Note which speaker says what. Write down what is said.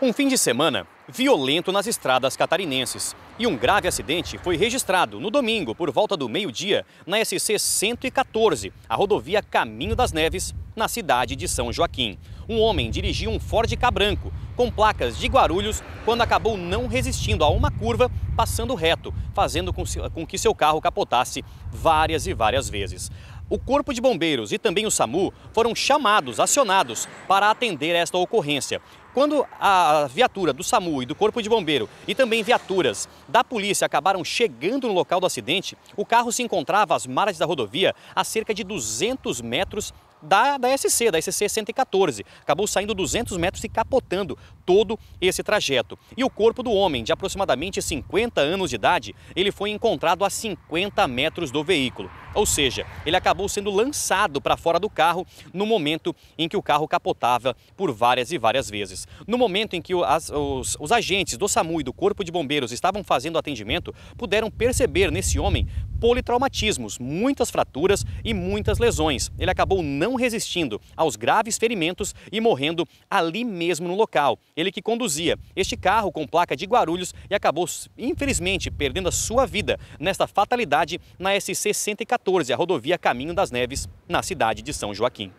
Speaker 1: Um fim de semana violento nas estradas catarinenses. E um grave acidente foi registrado no domingo, por volta do meio-dia, na SC 114, a rodovia Caminho das Neves, na cidade de São Joaquim. Um homem dirigiu um Ford Cabranco com placas de Guarulhos quando acabou não resistindo a uma curva, passando reto, fazendo com que seu carro capotasse várias e várias vezes. O Corpo de Bombeiros e também o SAMU foram chamados, acionados, para atender esta ocorrência. Quando a viatura do SAMU e do Corpo de Bombeiro e também viaturas da polícia acabaram chegando no local do acidente, o carro se encontrava às margens da rodovia a cerca de 200 metros da, da SC, da SC 114. Acabou saindo 200 metros e capotando todo esse trajeto. E o corpo do homem, de aproximadamente 50 anos de idade, ele foi encontrado a 50 metros do veículo. Ou seja, ele acabou sendo lançado para fora do carro no momento em que o carro capotava por várias e várias vezes. No momento em que as, os, os agentes do SAMU e do Corpo de Bombeiros estavam fazendo atendimento, puderam perceber nesse homem politraumatismos, muitas fraturas e muitas lesões. Ele acabou não resistindo aos graves ferimentos e morrendo ali mesmo no local. Ele que conduzia este carro com placa de Guarulhos e acabou, infelizmente, perdendo a sua vida nesta fatalidade na SC 114 a rodovia Caminho das Neves, na cidade de São Joaquim.